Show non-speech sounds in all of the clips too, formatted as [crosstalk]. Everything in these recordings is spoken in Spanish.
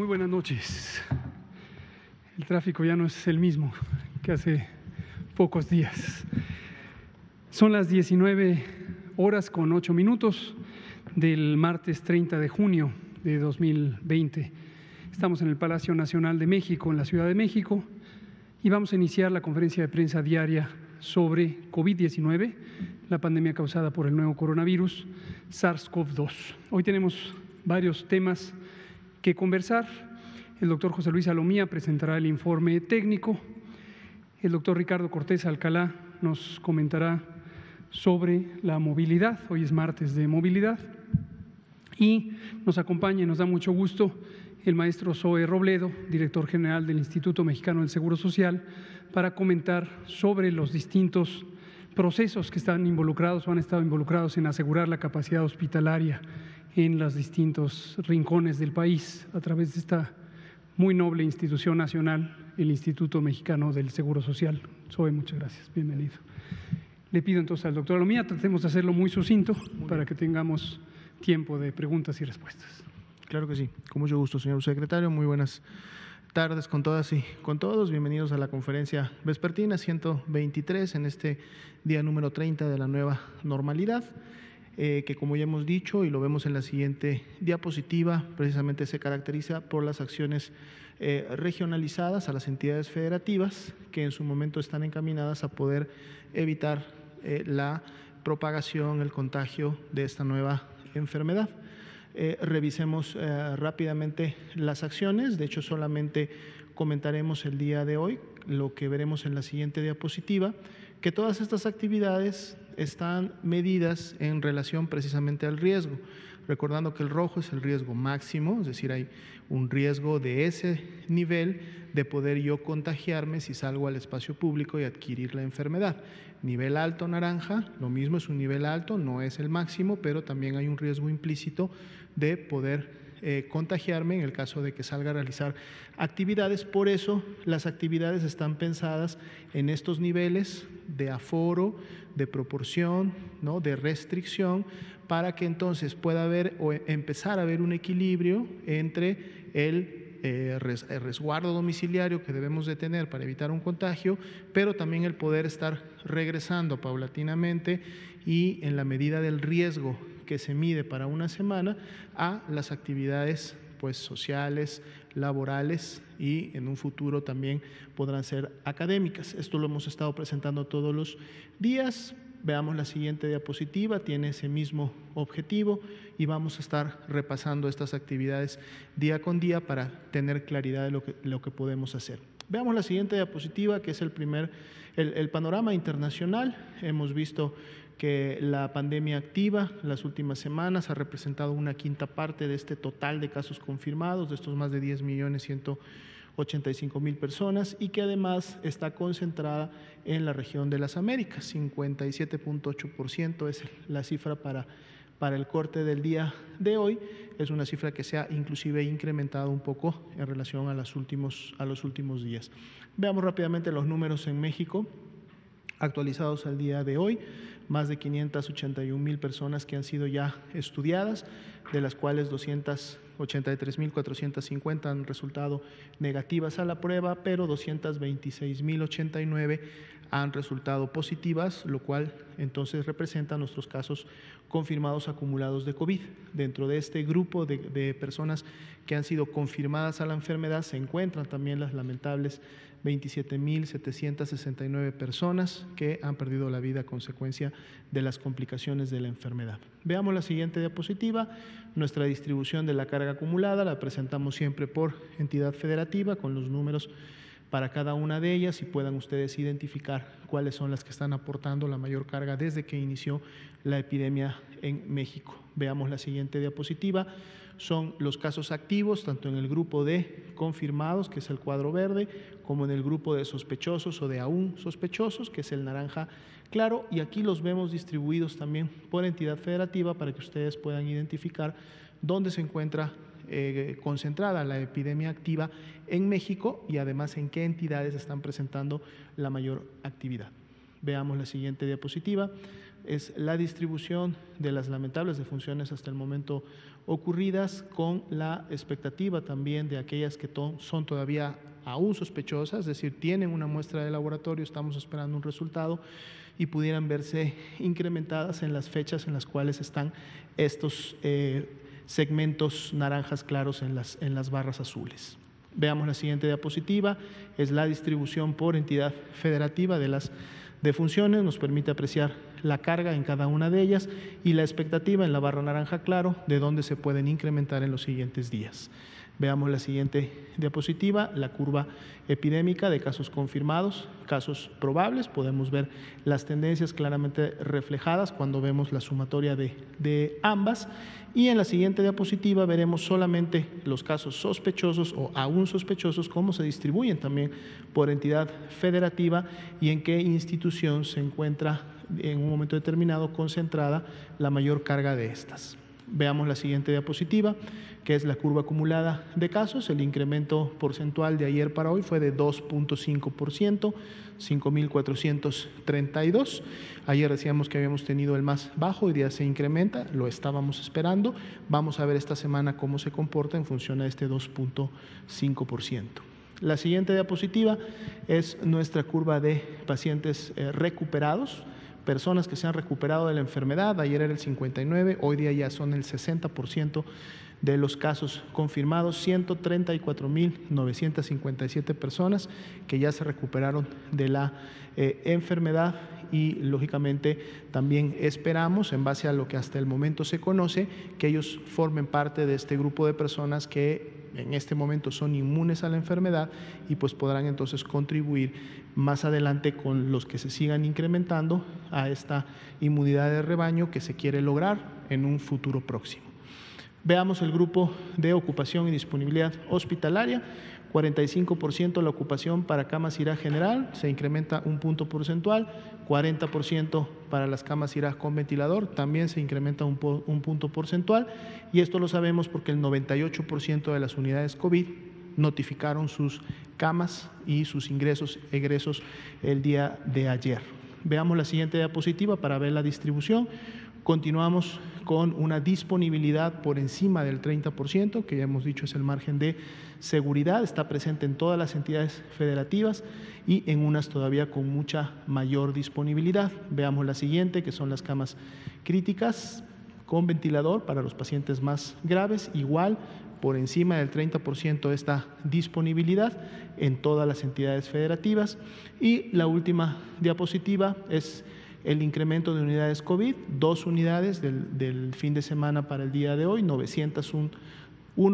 Muy buenas noches. El tráfico ya no es el mismo que hace pocos días. Son las 19 horas con 8 minutos del martes 30 de junio de 2020. Estamos en el Palacio Nacional de México, en la Ciudad de México, y vamos a iniciar la conferencia de prensa diaria sobre COVID-19, la pandemia causada por el nuevo coronavirus SARS-CoV-2. Hoy tenemos varios temas que conversar. El doctor José Luis Alomía presentará el informe técnico. El doctor Ricardo Cortés Alcalá nos comentará sobre la movilidad. Hoy es martes de movilidad. Y nos acompaña, y nos da mucho gusto, el maestro Zoe Robledo, director general del Instituto Mexicano del Seguro Social, para comentar sobre los distintos procesos que están involucrados o han estado involucrados en asegurar la capacidad hospitalaria en los distintos rincones del país a través de esta muy noble institución nacional, el Instituto Mexicano del Seguro Social. soy muchas gracias, bienvenido. Le pido entonces al doctor Alomía, tratemos de hacerlo muy sucinto para que tengamos tiempo de preguntas y respuestas. Claro que sí, con mucho gusto, señor secretario. Muy buenas tardes con todas y con todos. Bienvenidos a la conferencia vespertina 123 en este día número 30 de la nueva normalidad. Eh, que como ya hemos dicho y lo vemos en la siguiente diapositiva, precisamente se caracteriza por las acciones eh, regionalizadas a las entidades federativas que en su momento están encaminadas a poder evitar eh, la propagación, el contagio de esta nueva enfermedad. revisemos rápidamente las acciones. De hecho, solamente comentaremos el día de hoy lo que veremos en la siguiente diapositiva, que todas estas actividades están medidas en relación precisamente al riesgo, recordando que el rojo es el riesgo máximo, es decir, hay un riesgo de ese nivel de poder yo contagiarme si salgo al espacio público y adquirir la enfermedad. Nivel alto naranja, lo mismo es un nivel alto, no es el máximo, pero también hay un riesgo implícito de poder eh, contagiarme en el caso de que salga a realizar actividades. Por eso las actividades están pensadas en estos niveles de aforo, de proporción, ¿no? de restricción, para que entonces pueda haber o empezar a haber un equilibrio entre eh, el resguardo domiciliario que debemos de tener para evitar un contagio, pero también el poder estar regresando paulatinamente y en la medida del riesgo que se mide para una semana a las actividades pues sociales, laborales y en un futuro también podrán ser académicas. Esto lo hemos estado presentando todos los días. Veamos la siguiente diapositiva, tiene ese mismo objetivo y vamos a estar repasando estas actividades día con día para tener claridad de lo que, lo que podemos hacer. Veamos la siguiente diapositiva, que es el primer, el, el panorama internacional. Hemos visto que la pandemia activa las últimas semanas ha representado una quinta parte de este total de casos confirmados, de estos más de 10 millones 185 mil personas, y que además está concentrada en la región de las Américas. 57.8% es la cifra para, para el corte del día de hoy. Es una cifra que se ha inclusive incrementado un poco en relación a, las últimos, a los últimos días. Veamos rápidamente los números en México actualizados al día de hoy más de 581 mil personas que han sido ya estudiadas, de las cuales 283 mil 450 han resultado negativas a la prueba, pero 226 mil 89 han resultado positivas, lo cual entonces representa nuestros casos confirmados acumulados de COVID. Dentro de este grupo de personas que han sido confirmadas a la enfermedad se encuentran también las lamentables 27.769 personas que han perdido la vida a consecuencia de las complicaciones de la enfermedad. Veamos la siguiente diapositiva, nuestra distribución de la carga acumulada, la presentamos siempre por entidad federativa con los números para cada una de ellas y puedan ustedes identificar cuáles son las que están aportando la mayor carga desde que inició la epidemia en México. Veamos la siguiente diapositiva son los casos activos, tanto en el grupo de confirmados, que es el cuadro verde, como en el grupo de sospechosos o de aún sospechosos, que es el naranja claro, y aquí los vemos distribuidos también por entidad federativa para que ustedes puedan identificar dónde se encuentra eh, concentrada la epidemia activa en México y además en qué entidades están presentando la mayor actividad. Veamos la siguiente diapositiva es la distribución de las lamentables defunciones hasta el momento ocurridas, con la expectativa también de aquellas que son todavía aún sospechosas, es decir, tienen una muestra de laboratorio, estamos esperando un resultado y pudieran verse incrementadas en las fechas en las cuales están estos eh, segmentos naranjas claros en las, en las barras azules. Veamos la siguiente diapositiva, es la distribución por entidad federativa de las de funciones, nos permite apreciar la carga en cada una de ellas y la expectativa en la barra naranja claro de dónde se pueden incrementar en los siguientes días. Veamos la siguiente diapositiva, la curva epidémica de casos confirmados, casos probables. Podemos ver las tendencias claramente reflejadas cuando vemos la sumatoria de, ambas. Y en la siguiente diapositiva veremos solamente los casos sospechosos o aún sospechosos, cómo se distribuyen también por entidad federativa y en qué institución se encuentra en un momento determinado concentrada la mayor carga de estas. Veamos la siguiente diapositiva, que es la curva acumulada de casos. El incremento porcentual de ayer para hoy fue de 2.5%, 5.432. Ayer decíamos que habíamos tenido el más bajo, hoy día se incrementa, lo estábamos esperando. Vamos a ver esta semana cómo se comporta en función a este 2.5%. La siguiente diapositiva es nuestra curva de pacientes eh, recuperados personas que se han recuperado de la enfermedad. Ayer era el 59, hoy día ya son el 60% de los casos confirmados, 134.957 personas que ya se recuperaron de la eh, enfermedad y lógicamente también esperamos, en base a lo que hasta el momento se conoce, que ellos formen parte de este grupo de personas que en este momento son inmunes a la enfermedad y pues podrán entonces contribuir más adelante con los que se sigan incrementando a esta inmunidad de rebaño que se quiere lograr en un futuro próximo. Veamos el grupo de ocupación y disponibilidad hospitalaria. 45% la ocupación para camas IRA general, se incrementa un punto porcentual, 40% para las camas IRA con ventilador, también se incrementa un, un punto porcentual, y esto lo sabemos porque el 98% de las unidades COVID notificaron sus camas y sus ingresos, egresos el día de ayer. Veamos la siguiente diapositiva para ver la distribución. Continuamos con una disponibilidad por encima del 30%, que ya hemos dicho es el margen de seguridad, está presente en todas las entidades federativas y en unas todavía con mucha mayor disponibilidad. Veamos la siguiente, que son las camas críticas con ventilador para los pacientes más graves, igual por encima del 30% esta disponibilidad en todas las entidades federativas. Y la última diapositiva es el incremento de unidades COVID, dos unidades del, fin de semana para el día de hoy, 901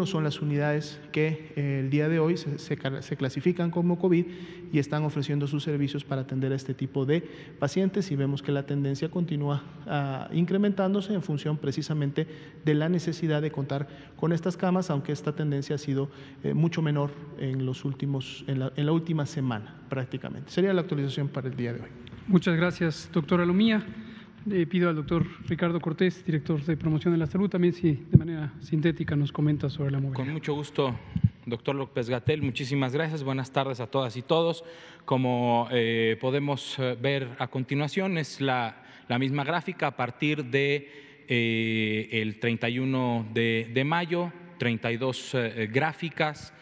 son las unidades que eh, el día de hoy se, clasifican como COVID y están ofreciendo sus servicios para atender a este tipo de pacientes y vemos que la tendencia continúa ah, incrementándose en función precisamente de la necesidad de contar con estas camas, aunque esta tendencia ha sido eh, mucho menor en, los últimos, en la última semana prácticamente. Sería la actualización para el día de hoy. Muchas gracias, doctora alumía Le pido al doctor Ricardo Cortés, director de Promoción de la Salud, también si de manera sintética nos comenta sobre la movilidad. Con mucho gusto, Doctor López Gatel, muchísimas gracias. Buenas tardes a todas y todos. Como eh, podemos eh, ver a continuación, es la, la misma gráfica a partir de eh, el 31 de, de mayo, 32 gráficas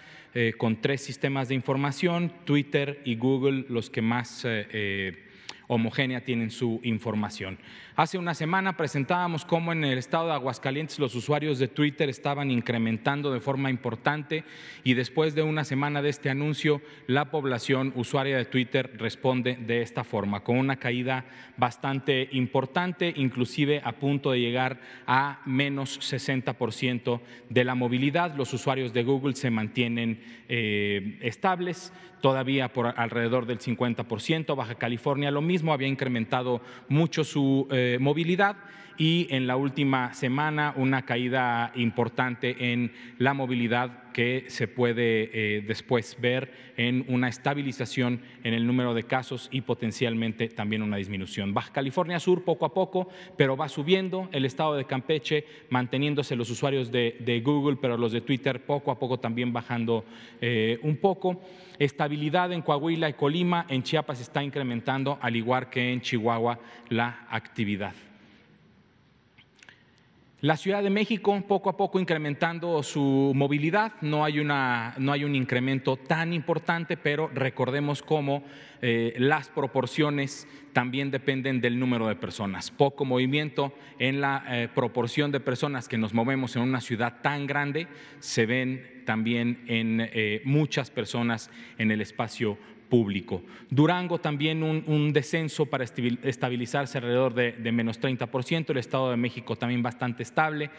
con tres sistemas de información, Twitter y Google los que más homogénea tienen su información. Hace una semana presentábamos cómo en el estado de Aguascalientes los usuarios de Twitter estaban incrementando de forma importante y después de una semana de este anuncio, la población usuaria de Twitter responde de esta forma, con una caída bastante importante, inclusive a punto de llegar a menos 60% de la movilidad. Los usuarios de Google se mantienen eh, estables, todavía por alrededor del 50%. Baja California lo mismo, había incrementado mucho su... Eh, eh, movilidad y en la última semana una caída importante en la movilidad que se puede eh, después ver en una estabilización en el número de casos y potencialmente también una disminución. Baja California Sur poco a poco, pero va subiendo, el estado de Campeche manteniéndose los usuarios de, Google, pero los de Twitter poco a poco también bajando eh, un poco. Estabilidad en Coahuila y Colima, en Chiapas está incrementando, al igual que en Chihuahua, la actividad. La Ciudad de México poco a poco incrementando su movilidad, no hay, una, no hay un incremento tan importante, pero recordemos cómo eh, las proporciones también dependen del número de personas. Poco movimiento en la eh, proporción de personas que nos movemos en una ciudad tan grande se ven también en eh, muchas personas en el espacio Durango también un, descenso para estabilizarse alrededor de, menos 30%, el Estado de México también bastante estable.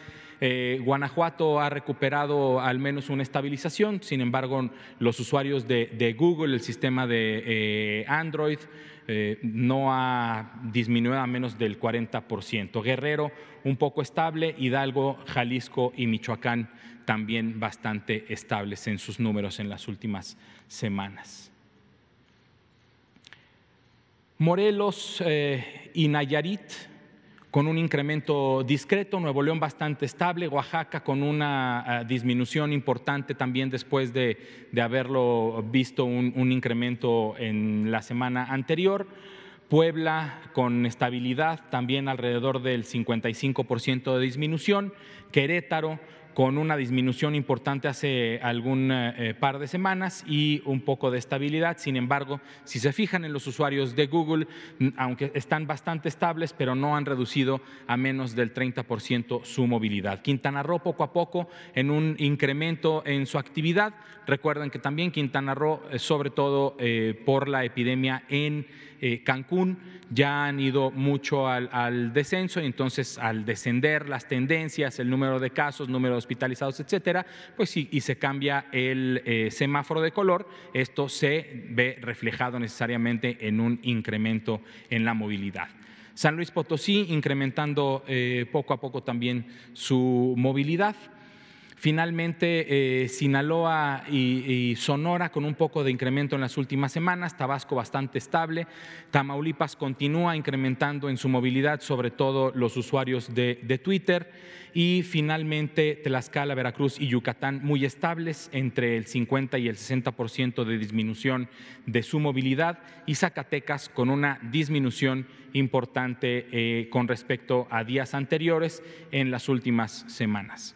Eh, Guanajuato ha recuperado al menos una estabilización, sin embargo los usuarios de, Google, el sistema de eh, Android, eh, no ha disminuido a menos del 40%. Guerrero un poco estable, Hidalgo, Jalisco y Michoacán también bastante estables en sus números en las últimas semanas. Morelos eh, y Nayarit con un incremento discreto, Nuevo León bastante estable, Oaxaca con una eh, disminución importante también después de, haberlo visto un, un, incremento en la semana anterior. Puebla con estabilidad, también alrededor del 55% de disminución, Querétaro con una disminución importante hace algún eh, eh, par de semanas y un poco de estabilidad. Sin embargo, si se fijan en los usuarios de Google, aunque están bastante estables, pero no han reducido a menos del 30% su movilidad. Quintana Roo poco a poco en un incremento en su actividad. Recuerden que también Quintana Roo, eh, sobre todo por la epidemia en Cancún, ya han ido mucho al, descenso y entonces al descender las tendencias, el número de casos, números hospitalizados, etcétera, pues sí, y se cambia el eh, semáforo de color, esto se ve reflejado necesariamente en un incremento en la movilidad. San Luis Potosí incrementando eh, poco a poco también su movilidad. Finalmente, eh, Sinaloa y, Sonora con un poco de incremento en las últimas semanas, Tabasco bastante estable, Tamaulipas continúa incrementando en su movilidad, sobre todo los usuarios de, Twitter, y finalmente Tlaxcala, Veracruz y Yucatán muy estables, entre el 50 y el 60% de disminución de su movilidad, y Zacatecas con una disminución importante eh, con respecto a días anteriores en las últimas semanas.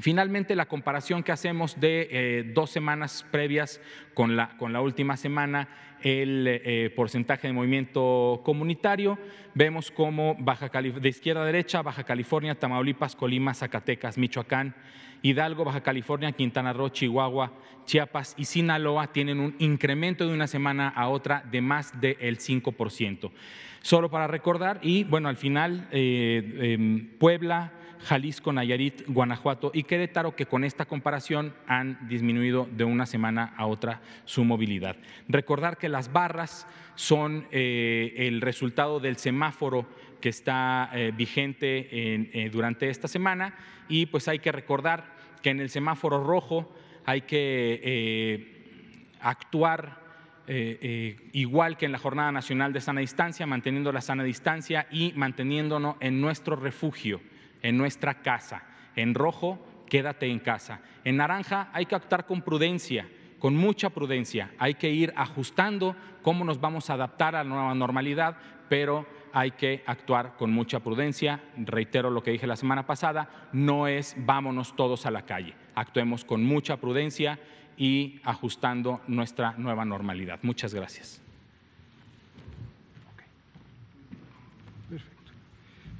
Finalmente, la comparación que hacemos de eh, dos semanas previas con la, última semana, el eh, porcentaje de movimiento comunitario, vemos cómo Baja de izquierda a derecha, Baja California, Tamaulipas, Colima, Zacatecas, Michoacán, Hidalgo, Baja California, Quintana Roo, Chihuahua, Chiapas y Sinaloa tienen un incremento de una semana a otra de más del 5%. Solo para recordar, y bueno, al final, eh, em, Puebla, Jalisco, Nayarit, Guanajuato y Querétaro, que con esta comparación han disminuido de una semana a otra su movilidad. Recordar que las barras son eh, el resultado del semáforo que está eh, vigente eh, durante esta semana y pues hay que recordar que en el semáforo rojo hay que actuar igual que en la Jornada Nacional de Sana Distancia, manteniendo la sana distancia y manteniéndonos en nuestro refugio en nuestra casa. En rojo, quédate en casa. En naranja, hay que actuar con prudencia, con mucha prudencia. Hay que ir ajustando cómo nos vamos a adaptar a la nueva normalidad, pero hay que actuar con mucha prudencia. Reitero lo que dije la semana pasada, no es vámonos todos a la calle. Actuemos con mucha prudencia y ajustando nuestra nueva normalidad. Muchas gracias.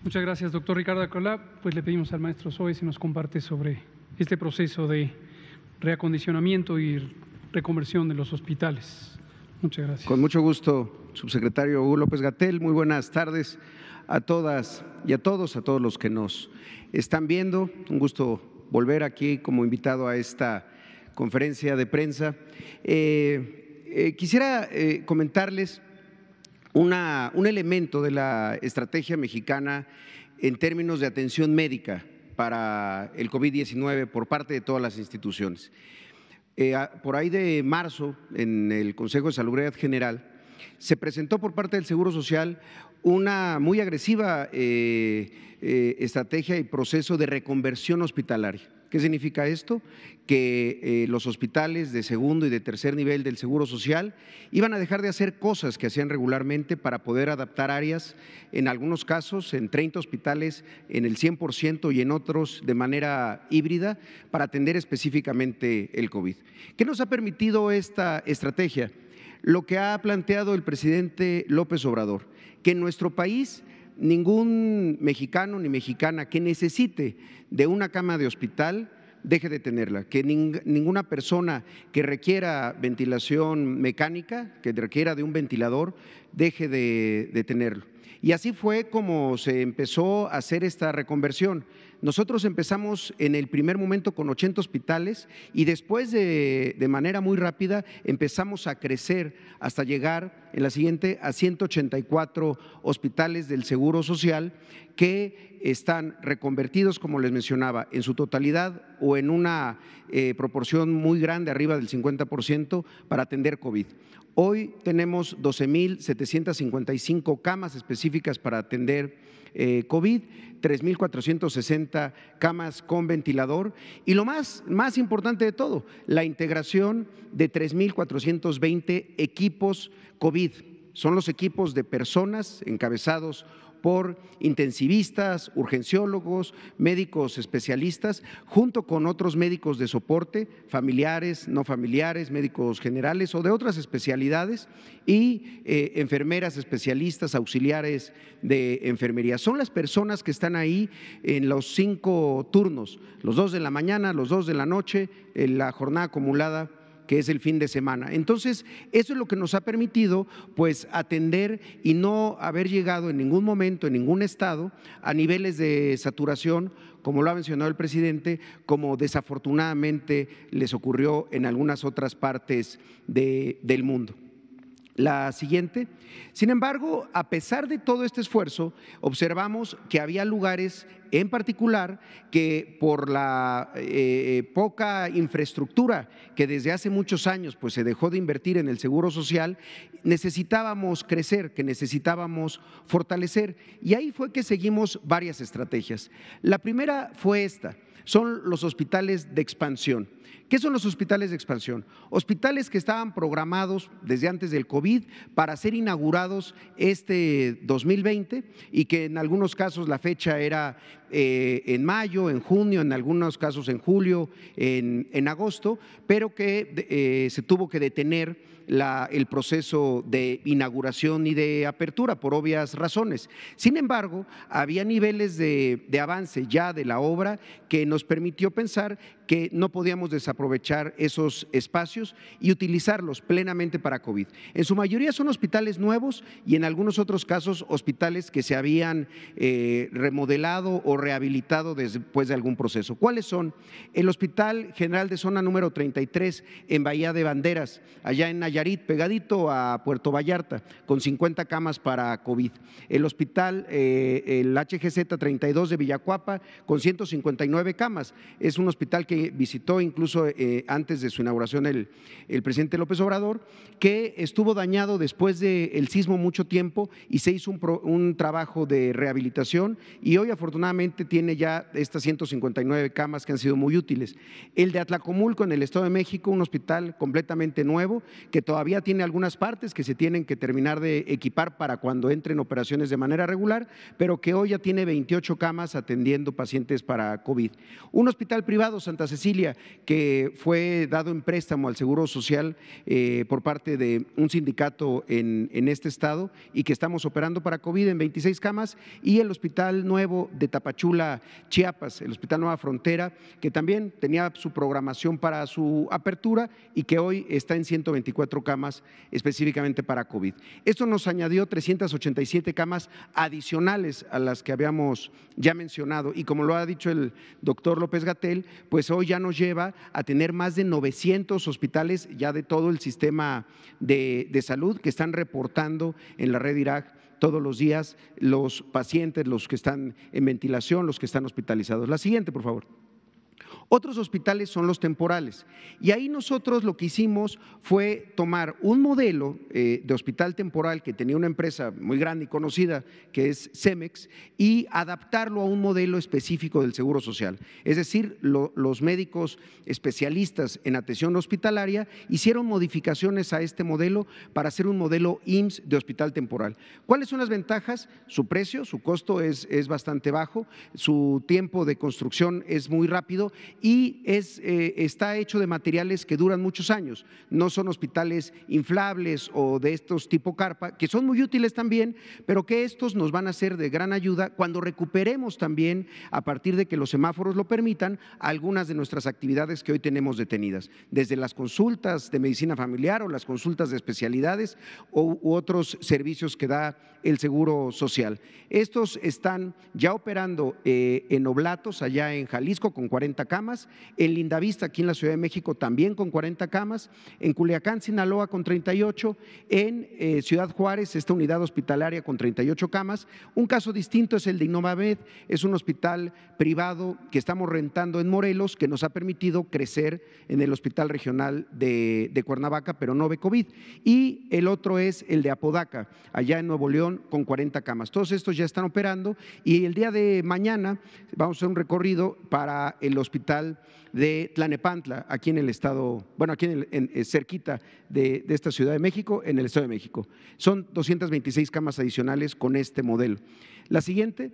Muchas gracias, doctor Ricardo colab. Pues le pedimos al maestro Soy si nos comparte sobre este proceso de reacondicionamiento y reconversión de los hospitales. Muchas gracias. Con mucho gusto, subsecretario Hugo López Gatel. Muy buenas tardes a todas y a todos, a todos los que nos están viendo. Un gusto volver aquí como invitado a esta conferencia de prensa. Eh, eh, quisiera eh, comentarles un elemento de la estrategia mexicana en términos de atención médica para el COVID-19 por parte de todas las instituciones. Eh, por ahí de marzo, en el Consejo de Salud General, se presentó por parte del Seguro Social una muy agresiva eh, eh, estrategia y proceso de reconversión hospitalaria ¿Qué significa esto? Que eh, los hospitales de segundo y de tercer nivel del Seguro Social iban a dejar de hacer cosas que hacían regularmente para poder adaptar áreas, en algunos casos en 30 hospitales en el 100% y en otros de manera híbrida, para atender específicamente el COVID. ¿Qué nos ha permitido esta estrategia? Lo que ha planteado el presidente López Obrador, que en nuestro país ningún mexicano ni mexicana que necesite de una cama de hospital deje de tenerla, que ninguna persona que requiera ventilación mecánica, que requiera de un ventilador, deje de, tenerlo. Y así fue como se empezó a hacer esta reconversión. Nosotros empezamos en el primer momento con 80 hospitales y después de, manera muy rápida empezamos a crecer hasta llegar en la siguiente a 184 hospitales del Seguro Social que están reconvertidos, como les mencionaba, en su totalidad o en una eh, proporción muy grande, arriba del 50%, para atender COVID. Hoy tenemos 12.755 camas específicas para atender eh, COVID, 3.460 camas con ventilador y lo más, más importante de todo, la integración de 3.420 equipos COVID. Son los equipos de personas encabezados por intensivistas, urgenciólogos, médicos especialistas, junto con otros médicos de soporte, familiares, no familiares, médicos generales o de otras especialidades, y eh, enfermeras especialistas, auxiliares de enfermería. Son las personas que están ahí en los cinco turnos, los dos de la mañana, los dos de la noche, en la jornada acumulada que es el fin de semana. Entonces, eso es lo que nos ha permitido pues atender y no haber llegado en ningún momento, en ningún estado, a niveles de saturación como lo ha mencionado el presidente, como desafortunadamente les ocurrió en algunas otras partes del mundo la siguiente. Sin embargo, a pesar de todo este esfuerzo, observamos que había lugares en particular que por la eh, eh, poca infraestructura que desde hace muchos años pues, se dejó de invertir en el Seguro Social, necesitábamos crecer, que necesitábamos fortalecer. Y ahí fue que seguimos varias estrategias. La primera fue esta son los hospitales de expansión. ¿Qué son los hospitales de expansión? Hospitales que estaban programados desde antes del COVID para ser inaugurados este 2020 y que en algunos casos la fecha era eh, en mayo, en junio, en algunos casos en julio, en, agosto, pero que eh, se tuvo que detener el proceso de inauguración y de apertura por obvias razones. Sin embargo, había niveles de, avance ya de la obra que nos permitió pensar que no podíamos desaprovechar esos espacios y utilizarlos plenamente para COVID. En su mayoría son hospitales nuevos y en algunos otros casos hospitales que se habían eh, remodelado o rehabilitado después de algún proceso. ¿Cuáles son? El Hospital General de Zona número 33 en Bahía de Banderas, allá en Nayarit pegadito a Puerto Vallarta, con 50 camas para COVID. El hospital, eh, el HGZ 32 de Villacuapa, con 159 camas. Es un hospital que visitó incluso eh, antes de su inauguración el, presidente López Obrador, que estuvo dañado después del sismo mucho tiempo y se hizo un, un trabajo de rehabilitación y hoy afortunadamente tiene ya estas 159 camas que han sido muy útiles. El de Atlacomulco, en el Estado de México, un hospital completamente nuevo que todavía tiene algunas partes que se tienen que terminar de equipar para cuando entren operaciones de manera regular, pero que hoy ya tiene 28 camas atendiendo pacientes para COVID. Un hospital privado, Santa Cecilia, que fue dado en préstamo al Seguro Social eh, por parte de un sindicato en, en este estado y que estamos operando para COVID en 26 camas, y el Hospital Nuevo de Tapachula, Chiapas, el Hospital Nueva Frontera, que también tenía su programación para su apertura y que hoy está en 124 camas específicamente para COVID. Esto nos añadió 387 camas adicionales a las que habíamos ya mencionado y como lo ha dicho el doctor López Gatel, pues hoy ya nos lleva a tener más de 900 hospitales ya de todo el sistema de salud que están reportando en la red Irak todos los días los pacientes, los que están en ventilación, los que están hospitalizados. La siguiente, por favor. Otros hospitales son los temporales. Y ahí nosotros lo que hicimos fue tomar un modelo eh, de hospital temporal que tenía una empresa muy grande y conocida, que es Cemex, y adaptarlo a un modelo específico del Seguro Social. Es decir, los médicos especialistas en atención hospitalaria hicieron modificaciones a este modelo para hacer un modelo IMSS de hospital temporal. ¿Cuáles son las ventajas? Su precio, su costo es, es bastante bajo, su tiempo de construcción es muy rápido y es, eh, está hecho de materiales que duran muchos años. No son hospitales inflables o de estos tipo carpa, que son muy útiles también, pero que estos nos van a ser de gran ayuda cuando recuperemos también, a partir de que los semáforos lo permitan, algunas de nuestras actividades que hoy tenemos detenidas, desde las consultas de medicina familiar o las consultas de especialidades u, otros servicios que da el Seguro Social. Estos están ya operando eh, en Oblatos, allá en Jalisco, con 40 camas en Lindavista, aquí en la Ciudad de México, también con 40 camas, en Culiacán, Sinaloa, con 38, en eh, Ciudad Juárez, esta unidad hospitalaria con 38 camas. Un caso distinto es el de Innovamed, es un hospital privado que estamos rentando en Morelos, que nos ha permitido crecer en el Hospital Regional de, de Cuernavaca, pero no ve COVID. Y el otro es el de Apodaca, allá en Nuevo León, con 40 camas. Todos estos ya están operando y el día de mañana vamos a hacer un recorrido para el hospital de Tlanepantla, aquí en el estado, bueno, aquí en, eh, cerquita de, de, esta Ciudad de México, en el Estado de México. Son 226 camas adicionales con este modelo. La siguiente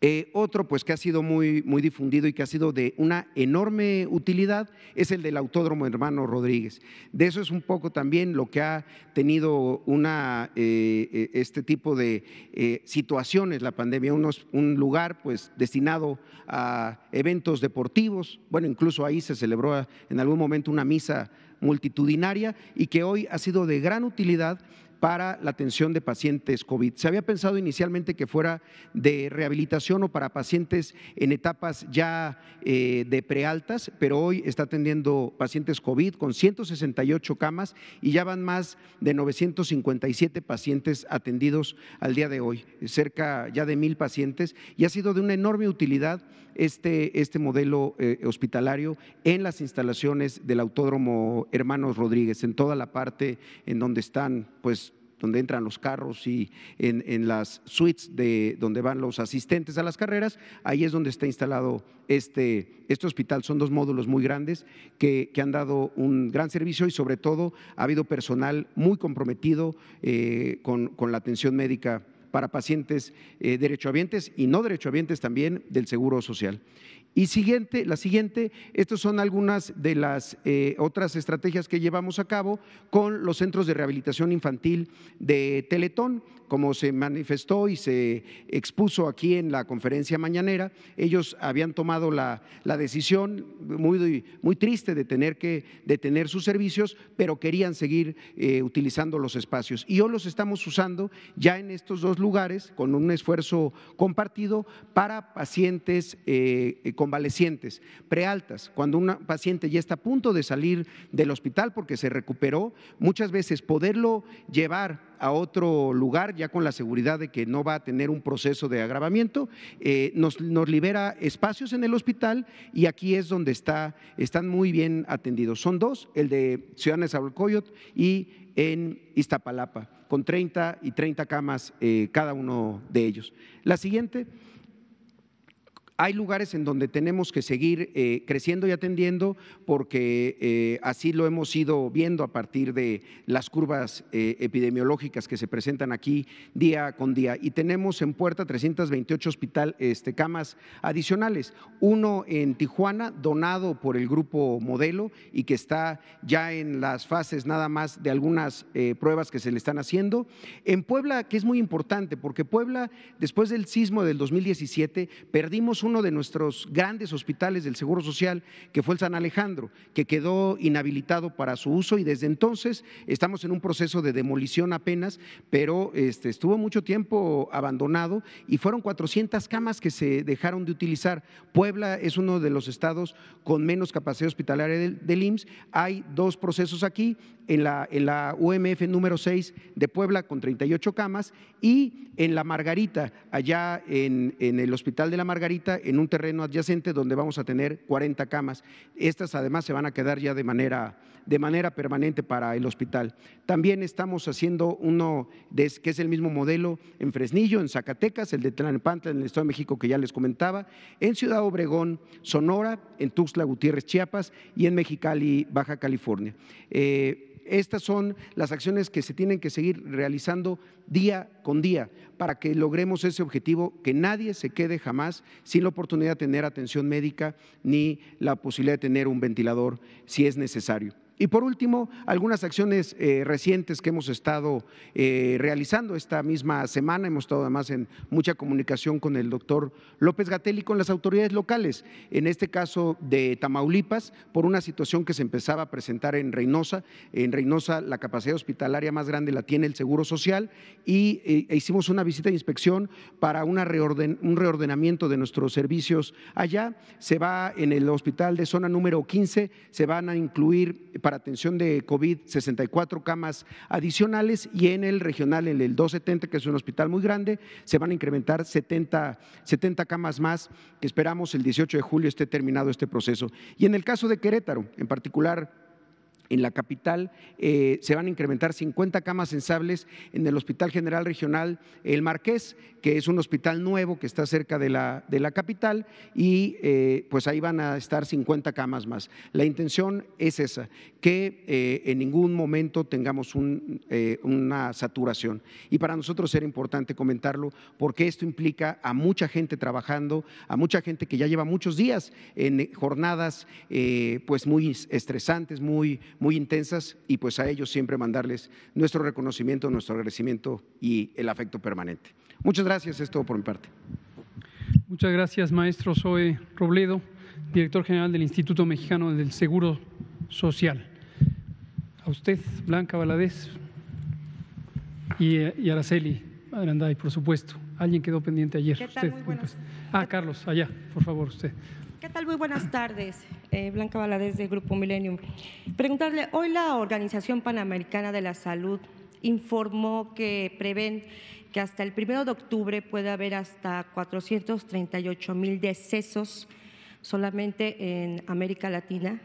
eh, otro, pues que ha sido muy, muy difundido y que ha sido de una enorme utilidad, es el del Autódromo Hermano Rodríguez. De eso es un poco también lo que ha tenido una, eh, eh, este tipo de situaciones la pandemia, un lugar pues destinado a eventos deportivos. Bueno, incluso ahí se celebró ah, en algún momento una misa multitudinaria y que hoy ha sido de gran utilidad para la atención de pacientes COVID. Se había pensado inicialmente que fuera de rehabilitación o para pacientes en etapas ya eh, de prealtas, pero hoy está atendiendo pacientes COVID con 168 camas y ya van más de 957 pacientes atendidos al día de hoy, cerca ya de mil pacientes, y ha sido de una enorme utilidad este, este modelo eh, hospitalario en las instalaciones del Autódromo Hermanos Rodríguez, en toda la parte en donde están pues donde entran los carros y en, las suites de donde van los asistentes a las carreras, ahí es donde está instalado este, este hospital. Son dos módulos muy grandes que, han dado un gran servicio y sobre todo ha habido personal muy comprometido eh, con, con la atención médica para pacientes eh, derechohabientes y no derechohabientes también del Seguro Social. Y siguiente, la siguiente, estas son algunas de las eh, otras estrategias que llevamos a cabo con los centros de rehabilitación infantil de Teletón como se manifestó y se expuso aquí en la conferencia mañanera, ellos habían tomado la, decisión muy, muy triste de tener que detener sus servicios, pero querían seguir eh, utilizando los espacios. Y hoy los estamos usando ya en estos dos lugares con un esfuerzo compartido para pacientes eh, convalecientes, prealtas, cuando un paciente ya está a punto de salir del hospital porque se recuperó, muchas veces poderlo llevar a otro lugar, ya con la seguridad de que no va a tener un proceso de agravamiento, eh, nos, libera espacios en el hospital y aquí es donde está, están muy bien atendidos. Son dos, el de Ciudad de y en Iztapalapa, con 30 y 30 camas eh, cada uno de ellos. La siguiente. Hay lugares en donde tenemos que seguir eh, creciendo y atendiendo porque eh, así lo hemos ido viendo a partir de las curvas eh, epidemiológicas que se presentan aquí día con día. Y tenemos en puerta 328 hospital, este, camas adicionales, uno en Tijuana, donado por el grupo Modelo y que está ya en las fases nada más de algunas pruebas que se le están haciendo. En Puebla, que es muy importante, porque Puebla, después del sismo del 2017, perdimos un uno de nuestros grandes hospitales del Seguro Social, que fue el San Alejandro, que quedó inhabilitado para su uso y desde entonces estamos en un proceso de demolición apenas, pero este, estuvo mucho tiempo abandonado y fueron 400 camas que se dejaron de utilizar. Puebla es uno de los estados con menos capacidad hospitalaria del, IMSS. Hay dos procesos aquí, en la, en la UMF número 6 de Puebla con 38 camas y en la Margarita, allá en, en el Hospital de la Margarita en un terreno adyacente donde vamos a tener 40 camas. Estas además se van a quedar ya de manera, de manera permanente para el hospital. También estamos haciendo uno que es el mismo modelo en Fresnillo, en Zacatecas, el de Tlalnepantla en el Estado de México que ya les comentaba, en Ciudad Obregón, Sonora, en Tuxtla Gutiérrez, Chiapas y en Mexicali, Baja California. Eh, estas son las acciones que se tienen que seguir realizando día con día para que logremos ese objetivo, que nadie se quede jamás sin la oportunidad de tener atención médica ni la posibilidad de tener un ventilador si es necesario. Y por último, algunas acciones eh, recientes que hemos estado eh, realizando esta misma semana. Hemos estado además en mucha comunicación con el doctor López Gatel y con las autoridades locales, en este caso de Tamaulipas, por una situación que se empezaba a presentar en Reynosa. En Reynosa la capacidad hospitalaria más grande la tiene el Seguro Social y eh, e hicimos una visita de inspección para una un reordenamiento de nuestros servicios allá. Se va en el hospital de zona número 15, se van a incluir para atención de COVID, 64 camas adicionales y en el regional, en el 270, que es un hospital muy grande, se van a incrementar 70, 70 camas más que esperamos el 18 de julio esté terminado este proceso. Y en el caso de Querétaro, en particular en la capital. Eh, se van a incrementar 50 camas sensables en el Hospital General Regional El Marqués, que es un hospital nuevo que está cerca de la, de la capital, y eh, pues ahí van a estar 50 camas más. La intención es esa, que eh, en ningún momento tengamos una saturación. Y para nosotros era importante comentarlo porque esto implica a mucha gente trabajando, a mucha gente que ya lleva muchos días en jornadas pues muy estresantes, muy, muy intensas y pues a ellos siempre mandarles nuestro reconocimiento, nuestro agradecimiento y el afecto permanente. Muchas gracias, es todo por mi parte. Muchas gracias, maestro Zoe Robledo, director general del Instituto Mexicano del Seguro Social. A usted, Blanca Valadez y eh, Araceli Aranday, por supuesto. Alguien quedó pendiente ayer. Usted, muy Ah, Carlos, allá, por favor, usted. ¿Qué tal? Muy buenas tardes. Eh, Blanca Valadez del Grupo Millennium. Preguntarle, hoy la Organización Panamericana de la Salud informó que prevén que hasta el primero de octubre puede haber hasta 438 mil decesos solamente en América Latina.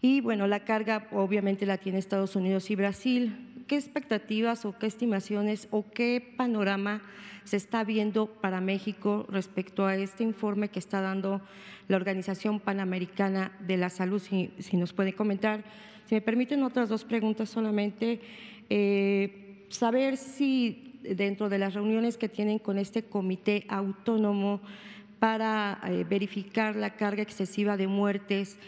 Y bueno, la carga obviamente la tiene Estados Unidos y Brasil, ¿Qué expectativas o qué estimaciones o qué panorama se está viendo para México respecto a este informe que está dando la Organización Panamericana de la Salud? Si, nos puede comentar. Si me permiten otras dos preguntas solamente. Eh, saber si dentro de las reuniones que tienen con este comité autónomo para eh, verificar la carga excesiva de muertes,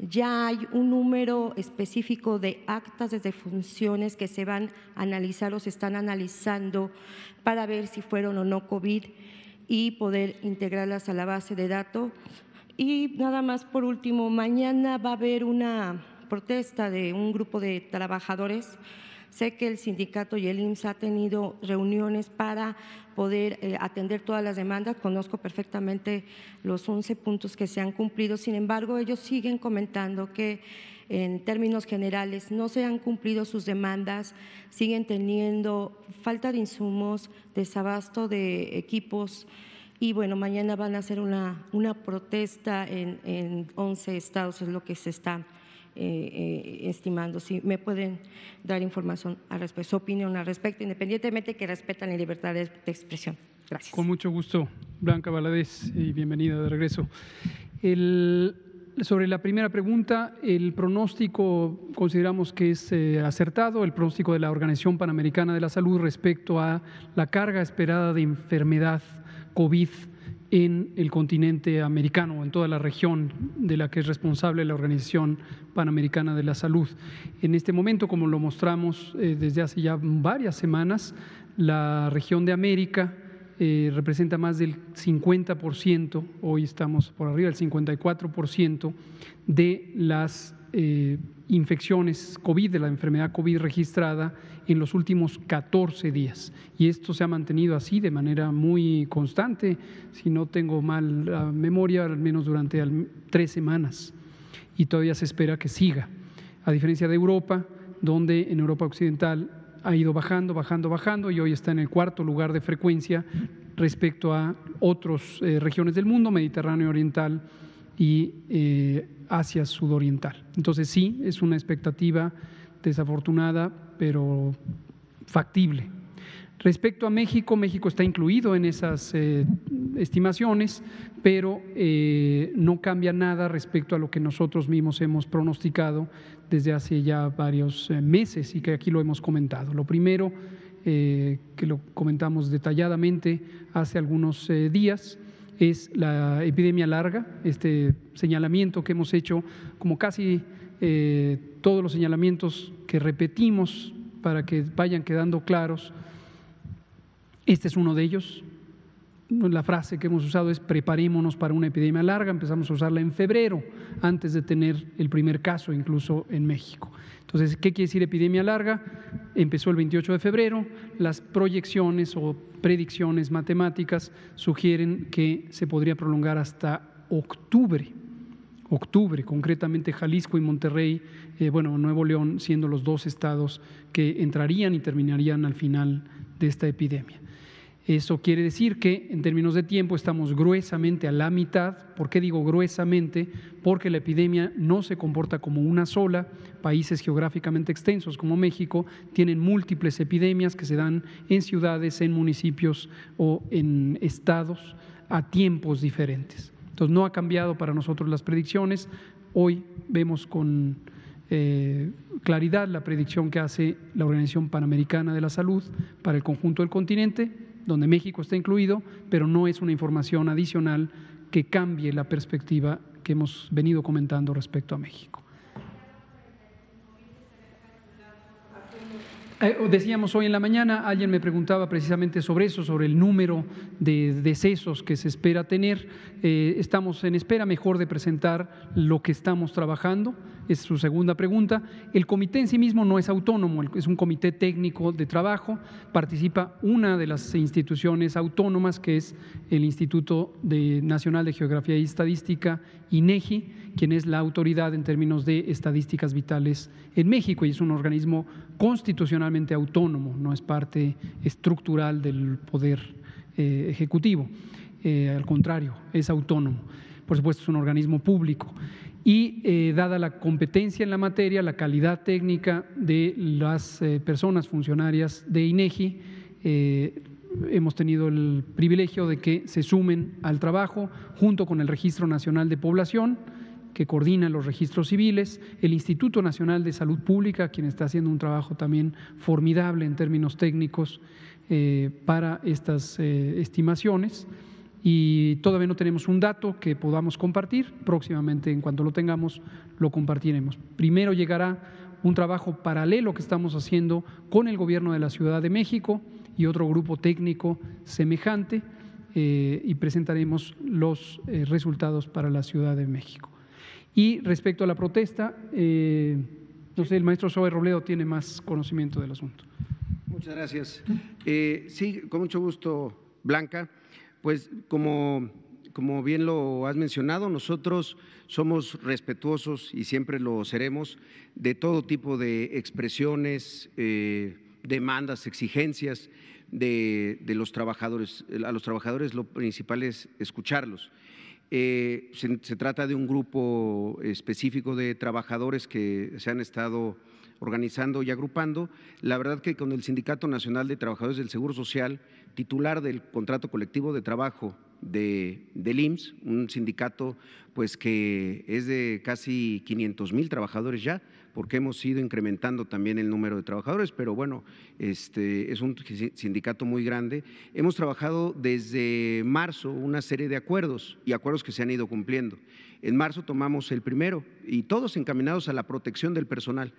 ya hay un número específico de actas desde funciones que se van a analizar o se están analizando para ver si fueron o no COVID y poder integrarlas a la base de datos. Y nada más por último, mañana va a haber una protesta de un grupo de trabajadores Sé que el sindicato y el IMSS ha tenido reuniones para poder eh, atender todas las demandas. Conozco perfectamente los 11 puntos que se han cumplido. Sin embargo, ellos siguen comentando que en términos generales no se han cumplido sus demandas, siguen teniendo falta de insumos, desabasto de equipos y bueno, mañana van a hacer una, protesta en, en 11 estados, es lo que se está eh, eh, estimando. Si me pueden dar información al respecto, su opinión al respecto, independientemente que respetan la libertad de, expresión. Gracias. Con mucho gusto, Blanca Valadez, y bienvenida de regreso. sobre la primera pregunta, el pronóstico consideramos que es eh, acertado, el pronóstico de la Organización Panamericana de la Salud respecto a la carga esperada de enfermedad COVID en el continente americano, en toda la región de la que es responsable la Organización Panamericana de la Salud. En este momento, como lo mostramos eh, desde hace ya varias semanas, la región de América eh, representa más del 50%, hoy estamos por arriba del 54% de las eh, infecciones COVID, de la enfermedad COVID registrada en los últimos 14 días. Y esto se ha mantenido así de manera muy constante, si no tengo mal la eh, memoria, al menos durante tres semanas. Y todavía se espera que siga. A diferencia de Europa, donde en Europa Occidental ha ido bajando, bajando, bajando y hoy está en el cuarto lugar de frecuencia respecto a otras eh, regiones del mundo, Mediterráneo Oriental y eh, Hacia sudoriental. Entonces sí, es una expectativa desafortunada, pero factible. Respecto a México, México está incluido en esas eh, estimaciones, pero eh, no cambia nada respecto a lo que nosotros mismos hemos pronosticado desde hace ya varios eh, meses y que aquí lo hemos comentado. Lo primero, que lo comentamos detalladamente hace algunos días, es la epidemia larga, este señalamiento que hemos hecho, como casi eh, todos los señalamientos que repetimos para que vayan quedando claros, este es uno de ellos, la frase que hemos usado es preparémonos para una epidemia larga, empezamos a usarla en febrero, antes de tener el primer caso incluso en México. Entonces, ¿qué quiere decir epidemia larga? Empezó el 28 de febrero, las proyecciones o predicciones matemáticas sugieren que se podría prolongar hasta octubre octubre, concretamente Jalisco y Monterrey, eh, bueno, Nuevo León siendo los dos estados que entrarían y terminarían al final de esta epidemia. Eso quiere decir que en términos de tiempo estamos gruesamente a la mitad. ¿Por qué digo gruesamente? Porque la epidemia no se comporta como una sola. Países geográficamente extensos como México tienen múltiples epidemias que se dan en ciudades, en municipios o en estados a tiempos diferentes. Entonces no ha cambiado para nosotros las predicciones. Hoy vemos con eh, claridad la predicción que hace la Organización Panamericana de la Salud para el conjunto del continente donde México está incluido, pero no es una información adicional que cambie la perspectiva que hemos venido comentando respecto a México. Eh, decíamos hoy en la mañana, alguien me preguntaba precisamente sobre eso, sobre el número de decesos que se espera tener. Eh, estamos en espera mejor de presentar lo que estamos trabajando, es su segunda pregunta. El comité en sí mismo no es autónomo, es un comité técnico de trabajo, participa una de las instituciones autónomas que es el Instituto Nacional de Geografía y Estadística, INEGI, quien es la autoridad en términos de estadísticas vitales en México y es un organismo constitucionalmente autónomo, no es parte estructural del poder eh, ejecutivo, eh, al contrario, es autónomo. Por supuesto, es un organismo público. Y eh, dada la competencia en la materia, la calidad técnica de las personas funcionarias de INEGI, e hemos tenido el privilegio de que se sumen al trabajo junto con el Registro Nacional de Población que coordina los registros civiles, el Instituto Nacional de Salud Pública, quien está haciendo un trabajo también formidable en términos técnicos eh, para estas eh, estimaciones. Y todavía no tenemos un dato que podamos compartir. Próximamente, en cuanto lo tengamos, lo compartiremos. Primero llegará un trabajo paralelo que estamos haciendo con el Gobierno de la Ciudad de México y otro grupo técnico semejante eh, y presentaremos los resultados para la Ciudad de México. Y respecto a la protesta, eh, no sé, el maestro Sobe Robledo tiene más conocimiento del asunto. Muchas gracias. Eh, sí, con mucho gusto, Blanca. Pues como, como bien lo has mencionado, nosotros somos respetuosos y siempre lo seremos de todo tipo de expresiones, eh, demandas, exigencias de, de, los trabajadores. A los trabajadores lo principal es escucharlos. Eh, se, trata de un grupo específico de trabajadores que se han estado organizando y agrupando. La verdad que con el Sindicato Nacional de Trabajadores del Seguro Social, titular del contrato colectivo de trabajo de, del un sindicato pues que es de casi 500 mil trabajadores ya, porque hemos ido incrementando también el número de trabajadores, pero bueno, este es un sindicato muy grande. Hemos trabajado desde marzo una serie de acuerdos y acuerdos que se han ido cumpliendo. En marzo tomamos el primero y todos encaminados a la protección del personal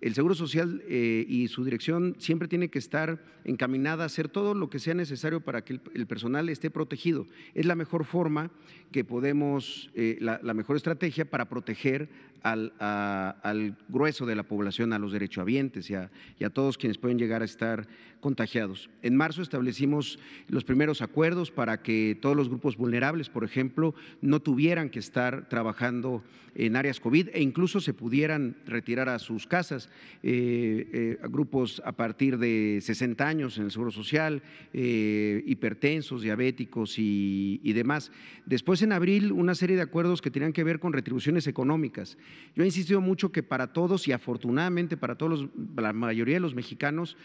el Seguro Social eh, y su dirección siempre tiene que estar encaminada a hacer todo lo que sea necesario para que el, personal esté protegido. Es la mejor forma que podemos, eh, la, la, mejor estrategia para proteger al, grueso de la población, a los derechohabientes y a, todos quienes pueden llegar a estar contagiados. En marzo establecimos los primeros acuerdos para que todos los grupos vulnerables, por ejemplo, no tuvieran que estar trabajando en áreas COVID e incluso se pudieran retirar a sus casas. Eh, eh, grupos a partir de 60 años en el Seguro Social, eh, hipertensos, diabéticos y, y, demás. Después, en abril, una serie de acuerdos que tenían que ver con retribuciones económicas. Yo he insistido mucho que para todos y afortunadamente para todos la mayoría de los mexicanos,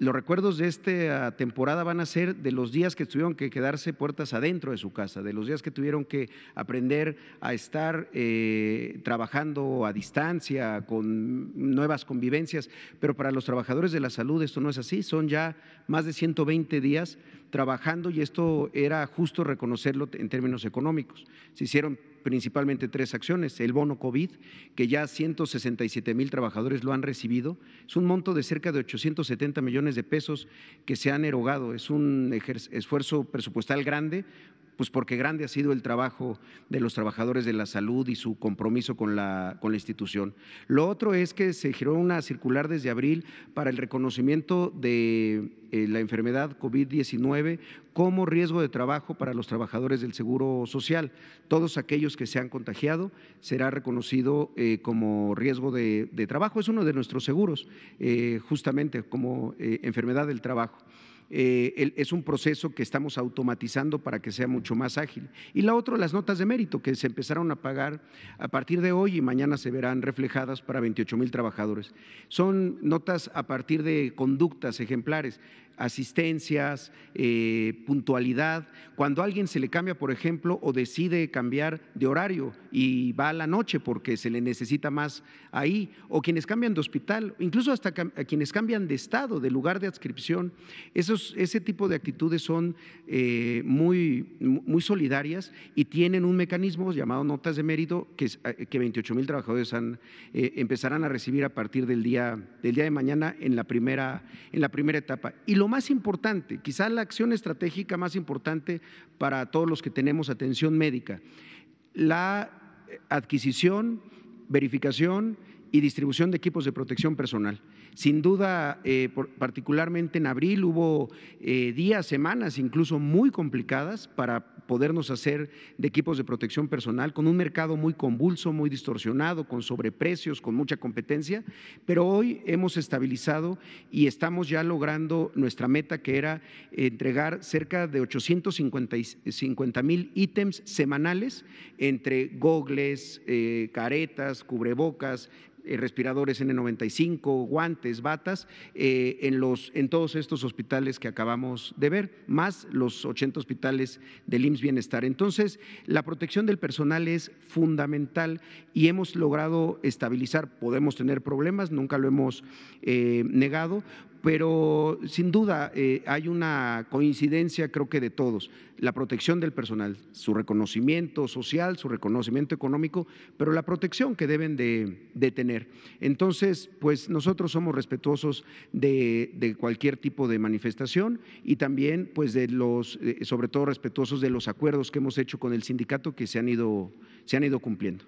los recuerdos de esta ah, temporada van a ser de los días que tuvieron que quedarse puertas adentro de su casa, de los días que tuvieron que aprender a estar eh, trabajando a distancia, con nuevas convivencias. Pero para los trabajadores de la salud esto no es así, son ya más de 120 días trabajando y esto era justo reconocerlo en términos económicos. Se hicieron principalmente tres acciones. El bono COVID, que ya 167 mil trabajadores lo han recibido, es un monto de cerca de 870 millones de pesos que se han erogado. Es un esfuerzo presupuestal grande pues porque grande ha sido el trabajo de los trabajadores de la salud y su compromiso con la, con la institución. Lo otro es que se giró una circular desde abril para el reconocimiento de eh, la enfermedad COVID-19 como riesgo de trabajo para los trabajadores del Seguro Social. Todos aquellos que se han contagiado será reconocido eh, como riesgo de trabajo. Es uno de nuestros seguros, eh, justamente como enfermedad del trabajo. Eh, es un proceso que estamos automatizando para que sea mucho más ágil. Y la otra, las notas de mérito, que se empezaron a pagar a partir de hoy y mañana se verán reflejadas para 28 mil trabajadores. Son notas a partir de conductas ejemplares asistencias, eh, puntualidad. Cuando alguien se le cambia, por ejemplo, o decide cambiar de horario y va a la noche porque se le necesita más ahí, o quienes cambian de hospital, incluso hasta quienes cambian de estado, de lugar de adscripción, esos, ese tipo de actitudes son eh, muy, muy solidarias y tienen un mecanismo llamado notas de mérito que, eh, que 28 mil trabajadores han, empezarán a recibir a partir del día, del día de mañana en la primera, en la primera etapa. Y más importante, quizá la acción estratégica más importante para todos los que tenemos atención médica, la adquisición, verificación y distribución de equipos de protección personal. Sin duda, eh, particularmente en abril hubo eh, días, semanas incluso muy complicadas para podernos hacer de equipos de protección personal con un mercado muy convulso, muy distorsionado, con sobreprecios, con mucha competencia, pero hoy hemos estabilizado y estamos ya logrando nuestra meta que era entregar cerca de 850 mil ítems semanales entre gogles, eh, caretas, cubrebocas, eh, respiradores N95, guantes, batas, eh, en, los, en todos estos hospitales que acabamos de ver, más los 80 hospitales del IMSS Bienestar. Entonces, la protección del personal es fundamental y hemos logrado estabilizar, podemos tener problemas, nunca lo hemos eh, negado, pero sin duda eh, hay una coincidencia, creo que de todos, la protección del personal, su reconocimiento social, su reconocimiento económico, pero la protección que deben de, tener. Entonces, pues nosotros somos respetuosos de, cualquier tipo de manifestación y también, pues de los, eh, sobre todo respetuosos de los acuerdos que hemos hecho con el sindicato que se se han ido cumpliendo.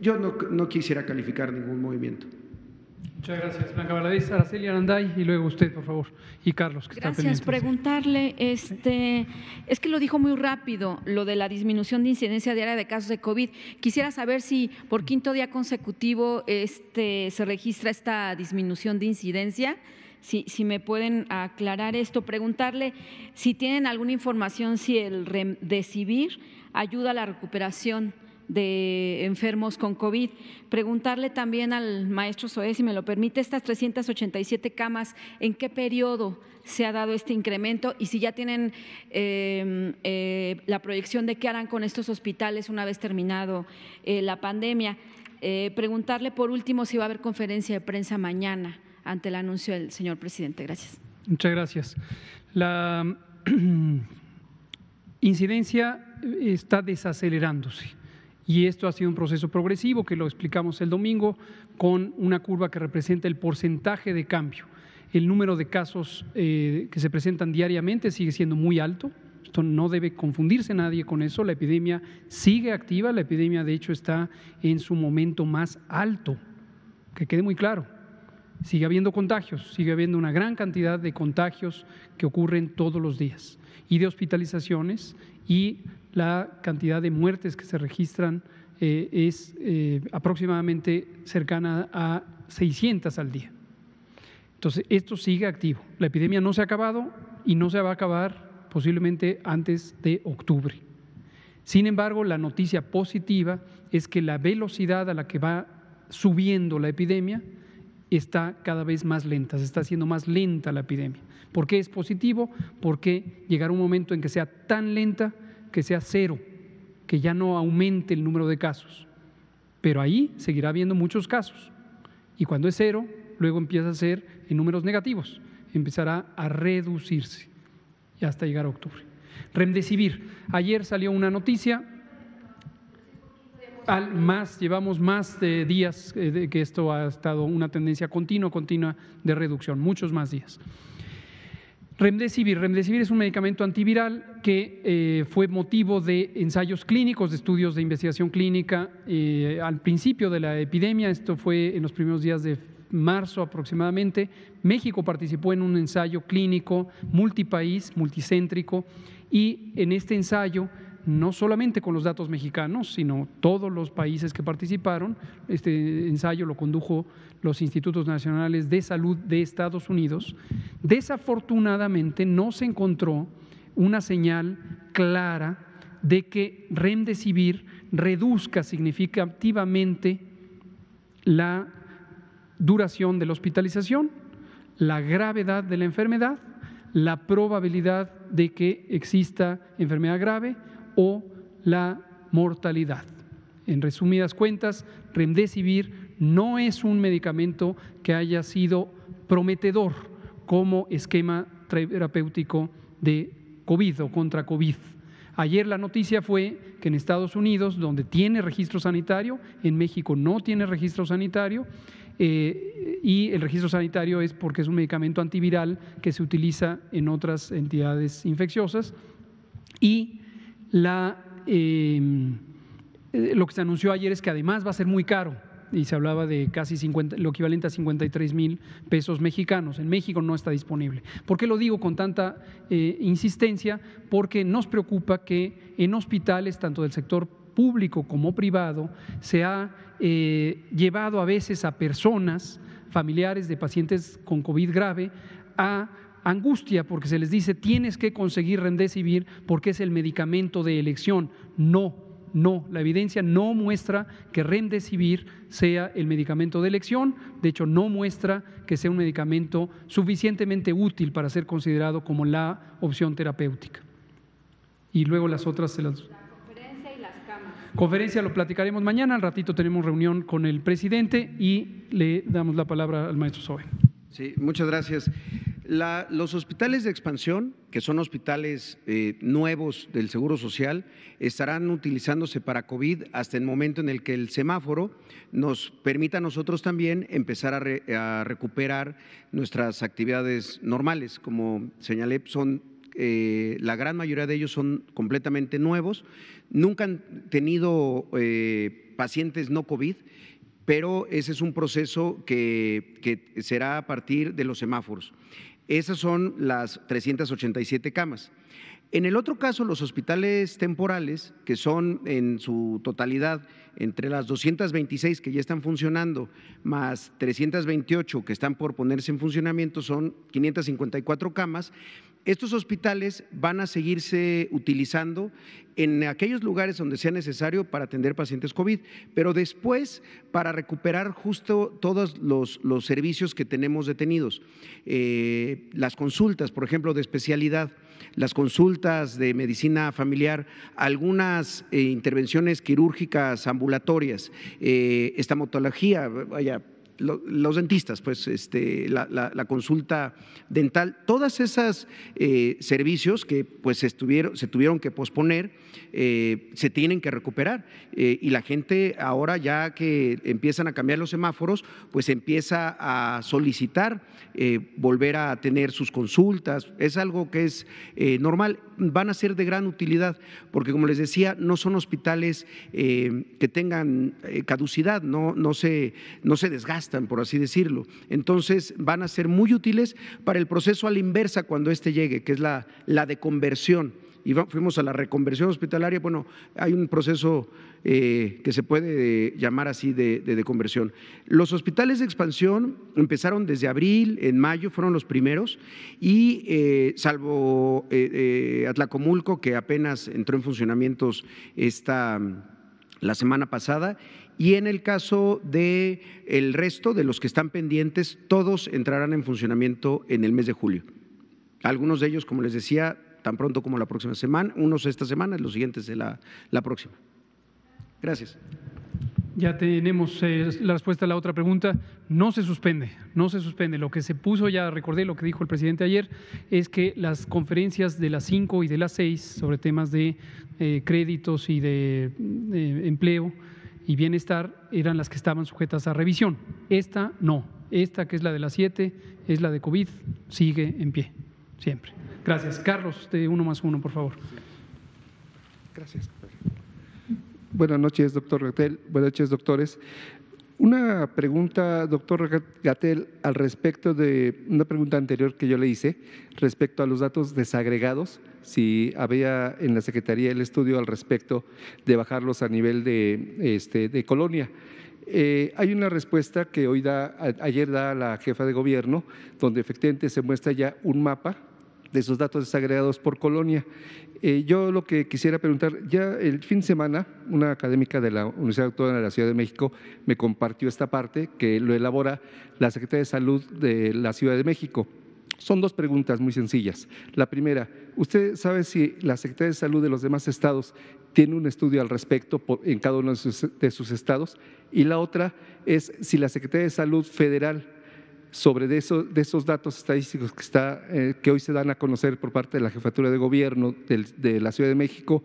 yo no, quisiera calificar ningún movimiento. Muchas gracias, Blanca Valadez. Araceli Aranday y luego usted, por favor. Y Carlos, que gracias. Gracias. Preguntarle, este, es que lo dijo muy rápido, lo de la disminución de incidencia diaria de casos de COVID. Quisiera saber si por quinto día consecutivo este, se registra esta disminución de incidencia. Si, si me pueden aclarar esto, preguntarle si tienen alguna información si el recibir ayuda a la recuperación de enfermos con COVID. Preguntarle también al maestro Soez, si me lo permite, estas 387 camas, ¿en qué periodo se ha dado este incremento? Y si ya tienen eh, eh, la proyección de qué harán con estos hospitales una vez terminado eh, la pandemia. preguntarle por último si va a haber conferencia de prensa mañana ante el anuncio del señor presidente. Gracias. Muchas gracias. La [clears throat] incidencia está desacelerándose y esto ha sido un proceso progresivo que lo explicamos el domingo con una curva que representa el porcentaje de cambio. El número de casos eh, que se presentan diariamente sigue siendo muy alto, esto no debe confundirse nadie con eso. La epidemia sigue activa, la epidemia de hecho está en su momento más alto, que quede muy claro. Sigue habiendo contagios, sigue habiendo una gran cantidad de contagios que ocurren todos los días y de hospitalizaciones y la cantidad de muertes que se registran eh, es eh, aproximadamente cercana a 600 al día. Entonces, esto sigue activo. La epidemia no se ha acabado y no se va a acabar posiblemente antes de octubre. Sin embargo, la noticia positiva es que la velocidad a la que va subiendo la epidemia está cada vez más lenta, se está haciendo más lenta la epidemia. ¿Por qué es positivo? Porque llegará un momento en que sea tan lenta que sea cero, que ya no aumente el número de casos. Pero ahí seguirá habiendo muchos casos. Y cuando es cero, luego empieza a ser en números negativos, empezará a reducirse y hasta llegar a octubre. Remdesivir. Ayer salió una noticia, al más, llevamos más de días eh, que esto ha estado una tendencia continua, continua de reducción, muchos más días. Remdesivir. Remdesivir es un medicamento antiviral que eh, fue motivo de ensayos clínicos, de estudios de investigación clínica eh, al principio de la epidemia. Esto fue en los primeros días de marzo aproximadamente. México participó en un ensayo clínico multipaís, multicéntrico, y en este ensayo no solamente con los datos mexicanos, sino todos los países que participaron. Este ensayo lo condujo los Institutos Nacionales de Salud de Estados Unidos. Desafortunadamente no se encontró una señal clara de que remdesivir reduzca significativamente la duración de la hospitalización, la gravedad de la enfermedad, la probabilidad de que exista enfermedad grave o la mortalidad. En resumidas cuentas, remdesivir no es un medicamento que haya sido prometedor como esquema terapéutico de COVID o contra COVID. Ayer la noticia fue que en Estados Unidos, donde tiene registro sanitario, en México no tiene registro sanitario, eh, y el registro sanitario es porque es un medicamento antiviral que se utiliza en otras entidades infecciosas, y la, em, eh, lo que se anunció ayer es que además va a ser muy caro y se hablaba de casi 50, lo equivalente a 53 mil pesos mexicanos. En México no está disponible. ¿Por qué lo digo con tanta eh, insistencia? Porque nos preocupa que en hospitales, tanto del sector público como privado, se ha eh, llevado a veces a personas, familiares de pacientes con COVID grave, a angustia porque se les dice tienes que conseguir Remdesivir porque es el medicamento de elección. No, no, la evidencia no muestra que rendesivir sea el medicamento de elección, de hecho no muestra que sea un medicamento suficientemente útil para ser considerado como la opción terapéutica. Y luego las otras se las conferencia lo platicaremos mañana. Al ratito tenemos reunión con el presidente y le damos la palabra al maestro Sobe. Sí, muchas gracias los hospitales de expansión, que son hospitales eh, nuevos del Seguro Social, estarán utilizándose para COVID hasta el momento en el que el semáforo nos permita a nosotros también empezar a, recuperar nuestras actividades normales. Como señalé, son eh, la gran mayoría de ellos son completamente nuevos, nunca han tenido eh, pacientes no COVID pero ese es un proceso que, será a partir de los semáforos. Esas son las 387 camas. En el otro caso, los hospitales temporales, que son en su totalidad entre las 226 que ya están funcionando, más 328 que están por ponerse en funcionamiento, son 554 camas estos hospitales van a seguirse utilizando en aquellos lugares donde sea necesario para atender pacientes COVID, pero después para recuperar justo todos los, servicios que tenemos detenidos. Eh, las consultas, por ejemplo, de especialidad, las consultas de medicina familiar, algunas eh, intervenciones quirúrgicas ambulatorias, eh, estamotología, vaya los dentistas, pues este, la, consulta dental, todas esas eh, servicios que pues estuvieron, se tuvieron que posponer, eh, se tienen que recuperar eh, y la gente ahora ya que empiezan a cambiar los semáforos, pues empieza a solicitar volver a tener sus consultas, es algo que es normal, van a ser de gran utilidad porque como les decía no son hospitales que tengan caducidad, no, no se, no se desgastan por así decirlo. Entonces van a ser muy útiles para el proceso a la inversa cuando éste llegue, que es la, la de conversión. Y fuimos a la reconversión hospitalaria, bueno, hay un proceso eh, que se puede llamar así de, de, conversión. Los hospitales de expansión empezaron desde abril, en mayo fueron los primeros, y eh, salvo eh, Atlacomulco, que apenas entró en funcionamiento esta la semana pasada y en el caso de el resto de los que están pendientes, todos entrarán en funcionamiento en el mes de julio. Algunos de ellos, como les decía, tan pronto como la próxima semana, unos esta semana, los siguientes de la, la próxima. Gracias. Ya tenemos eh, la respuesta a la otra pregunta. No se suspende, no se suspende. Lo que se puso, ya recordé lo que dijo el presidente ayer, es que las conferencias de las 5 y de las 6 sobre temas de eh, créditos y de empleo, y bienestar eran las que estaban sujetas a revisión. Esta no. Esta, que es la de las siete, es la de COVID, sigue en pie, siempre. Gracias. Carlos, de uno más uno, por favor. Gracias. Buenas noches, doctor Retel. Buenas noches, doctores. Una pregunta, doctor Gatel, al respecto de una pregunta anterior que yo le hice, respecto a los datos desagregados, si había en la Secretaría el estudio al respecto de bajarlos a nivel de, este, de colonia. Eh, hay una respuesta que hoy da, ayer da la jefa de gobierno, donde efectivamente se muestra ya un mapa de esos datos desagregados por colonia. Eh, yo lo que quisiera preguntar, ya el fin de semana, una académica de la Universidad Autónoma de la Ciudad de México me compartió esta parte que lo elabora la Secretaría de Salud de la Ciudad de México. Son dos preguntas muy sencillas. La primera, ¿usted sabe si la Secretaría de Salud de los demás estados tiene un estudio al respecto en cada uno de sus, de sus estados? Y la otra es si la Secretaría de Salud Federal sobre de, esos datos estadísticos que, está, eh, que hoy se dan a conocer por parte de la Jefatura de Gobierno de la Ciudad de México,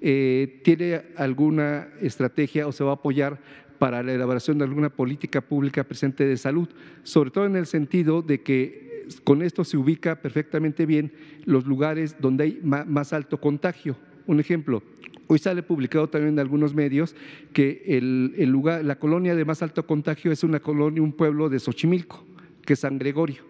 eh, ¿tiene alguna estrategia o se va a apoyar para la elaboración de alguna política pública presente de salud? Sobre todo en el sentido de que eh, con esto se ubica perfectamente bien los lugares donde hay más alto contagio. Un ejemplo, hoy sale publicado también en algunos medios que el lugar, la colonia de más alto contagio es una colonia, un pueblo de Xochimilco que San Gregorio.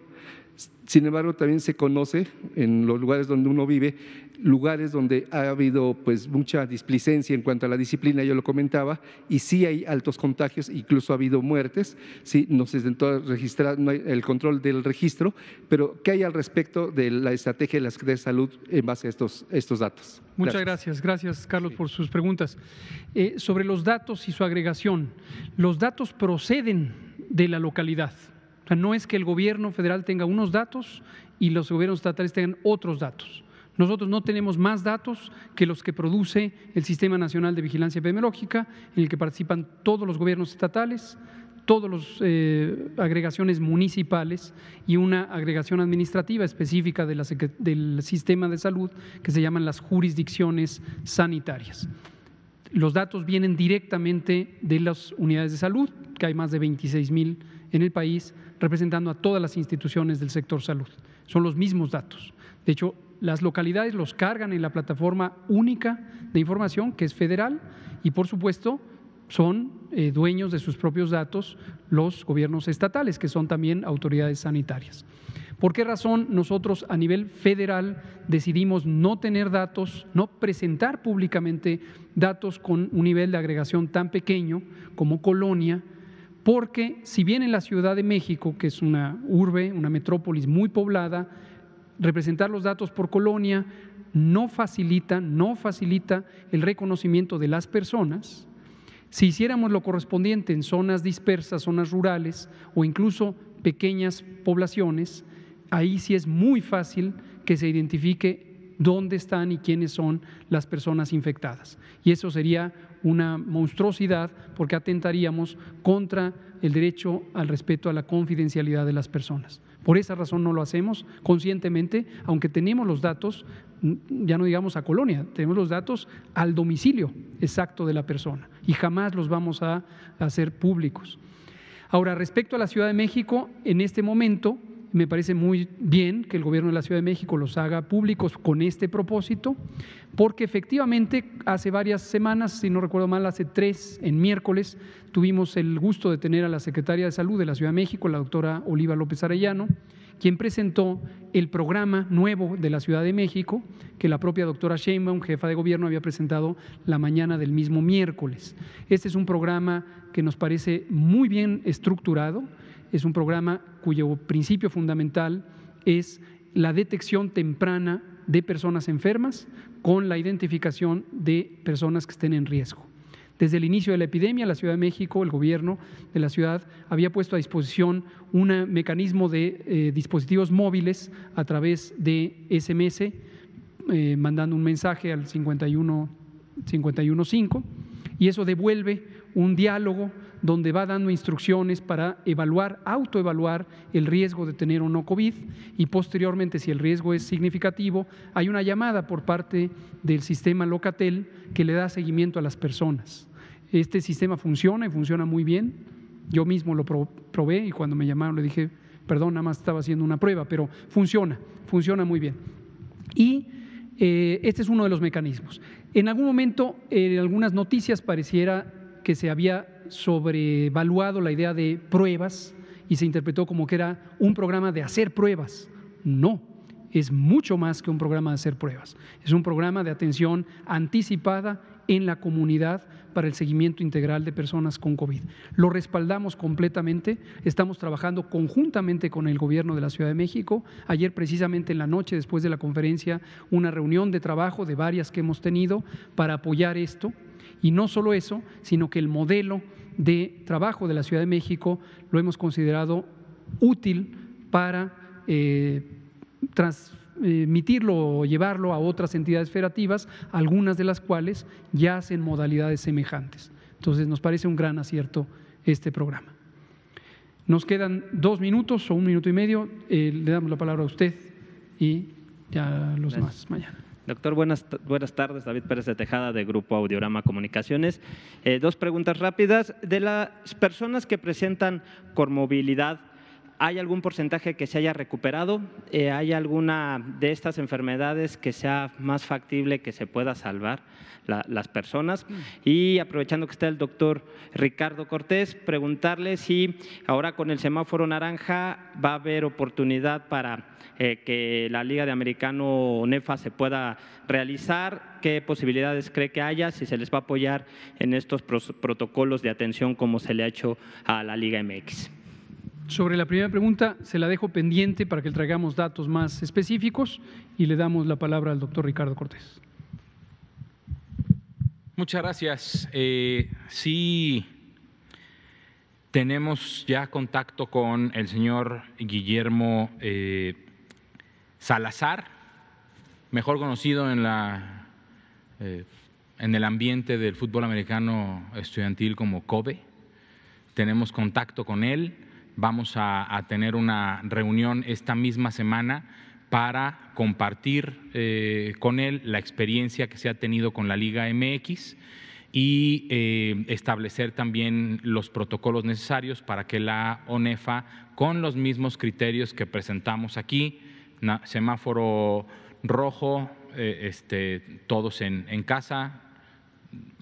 Sin embargo, también se conoce en los lugares donde uno vive, lugares donde ha habido pues mucha displicencia en cuanto a la disciplina, yo lo comentaba, y sí hay altos contagios, incluso ha habido muertes, sí, no se intentó registrar el control del registro, pero ¿qué hay al respecto de la estrategia de la de Salud en base a estos, estos datos? Muchas gracias, gracias, Carlos por sus preguntas. Eh, sobre los datos y su agregación, los datos proceden de la localidad no es que el gobierno federal tenga unos datos y los gobiernos estatales tengan otros datos. Nosotros no tenemos más datos que los que produce el Sistema Nacional de Vigilancia Epidemiológica, en el que participan todos los gobiernos estatales, todas las eh, agregaciones municipales y una agregación administrativa específica del sistema de salud que se llaman las jurisdicciones sanitarias. Los datos vienen directamente de las unidades de salud, que hay más de 26 mil en el país, representando a todas las instituciones del sector salud. Son los mismos datos. De hecho, las localidades los cargan en la plataforma única de información, que es federal, y por supuesto son eh, dueños de sus propios datos los gobiernos estatales, que son también autoridades sanitarias. ¿Por qué razón nosotros a nivel federal decidimos no tener datos, no presentar públicamente datos con un nivel de agregación tan pequeño como Colonia, porque si bien en la Ciudad de México, que es una urbe, una metrópolis muy poblada, representar los datos por colonia no facilita, no facilita el reconocimiento de las personas, si hiciéramos lo correspondiente en zonas dispersas, zonas rurales o incluso pequeñas poblaciones, ahí sí es muy fácil que se identifique dónde están y quiénes son las personas infectadas. Y eso sería una monstruosidad porque atentaríamos contra el derecho al respeto a la confidencialidad de las personas. Por esa razón no lo hacemos conscientemente, aunque tenemos los datos, mm, ya no digamos a colonia, tenemos los datos al domicilio exacto de la persona y jamás los vamos a hacer públicos. Ahora, respecto a la Ciudad de México, en este momento me parece muy bien que el gobierno de la Ciudad de México los haga públicos con este propósito, porque efectivamente hace varias semanas, si no recuerdo mal, hace tres, en miércoles, tuvimos el gusto de tener a la secretaria de Salud de la Ciudad de México, la doctora Oliva López Arellano, quien presentó el programa nuevo de la Ciudad de México, que la propia doctora Sheinbaum, jefa de gobierno, había presentado la mañana del mismo miércoles. Este es un programa que nos parece muy bien estructurado es un programa cuyo principio fundamental es la detección temprana de personas enfermas con la identificación de personas que estén en riesgo. Desde el inicio de la epidemia, la Ciudad de México, el gobierno de la ciudad, había puesto a disposición un mecanismo de eh, dispositivos móviles a través de SMS, eh, mandando un mensaje al 51, y eso devuelve un diálogo donde va dando instrucciones para evaluar, autoevaluar el riesgo de tener o no COVID y posteriormente, si el riesgo es significativo, hay una llamada por parte del sistema Locatel que le da seguimiento a las personas. Este sistema funciona y funciona muy bien. Yo mismo lo probé y cuando me llamaron le dije, perdón, nada más estaba haciendo una prueba, pero funciona, funciona muy bien. Y eh, este es uno de los mecanismos. En algún momento, en eh, algunas noticias pareciera que se había sobrevaluado la idea de pruebas y se interpretó como que era un programa de hacer pruebas. No, es mucho más que un programa de hacer pruebas. Es un programa de atención anticipada en la comunidad para el seguimiento integral de personas con COVID. Lo respaldamos completamente, estamos trabajando conjuntamente con el gobierno de la Ciudad de México. Ayer precisamente en la noche, después de la conferencia, una reunión de trabajo de varias que hemos tenido para apoyar esto y no solo eso, sino que el modelo de trabajo de la Ciudad de México lo hemos considerado útil para eh, transmitirlo eh, o llevarlo a otras entidades federativas, algunas de las cuales ya hacen modalidades semejantes. Entonces, nos parece un gran acierto este programa. Nos quedan dos minutos o un minuto y medio. Eh, le damos la palabra a usted y ya los más demás mañana. Doctor, buenas, buenas tardes. David Pérez de Tejada, de Grupo Audiorama Comunicaciones. Eh, dos preguntas rápidas. De las personas que presentan con movilidad, ¿Hay algún porcentaje que se haya recuperado? Eh, ¿Hay alguna de estas enfermedades que sea más factible que se pueda salvar las personas? Mm. Y aprovechando que está el doctor Ricardo Cortés, preguntarle si ahora con el semáforo naranja va a haber oportunidad para eh, que la Liga de Americano NEFA se pueda realizar, qué posibilidades cree que haya, si se les va a apoyar en estos protocolos de atención como se le ha hecho a la Liga MX. Sobre la primera pregunta, se la dejo pendiente para que traigamos datos más específicos y le damos la palabra al doctor Ricardo Cortés. Muchas gracias. Eh, sí, tenemos ya contacto con el señor Guillermo eh, Salazar, mejor conocido en, la, eh, en el ambiente del fútbol americano estudiantil como Kobe. Tenemos contacto con él vamos a, tener una reunión esta misma semana para compartir eh, con él la experiencia que se ha tenido con la Liga MX y eh, establecer también los protocolos necesarios para que la ONEFA, con los mismos criterios que presentamos aquí, semáforo rojo, eh, este, todos en casa,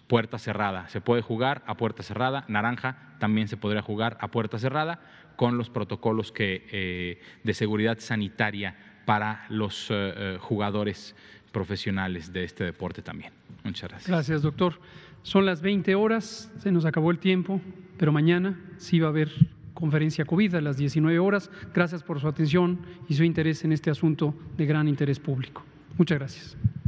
puerta cerrada, se puede jugar a puerta cerrada, naranja también se podría jugar a puerta cerrada, con los protocolos que, eh, de seguridad sanitaria para los eh, eh, jugadores profesionales de este deporte también. Muchas gracias. Gracias, doctor. Son las 20 horas, se nos acabó el tiempo, pero mañana sí va a haber conferencia COVID a las 19 horas. Gracias por su atención y su interés en este asunto de gran interés público. Muchas gracias.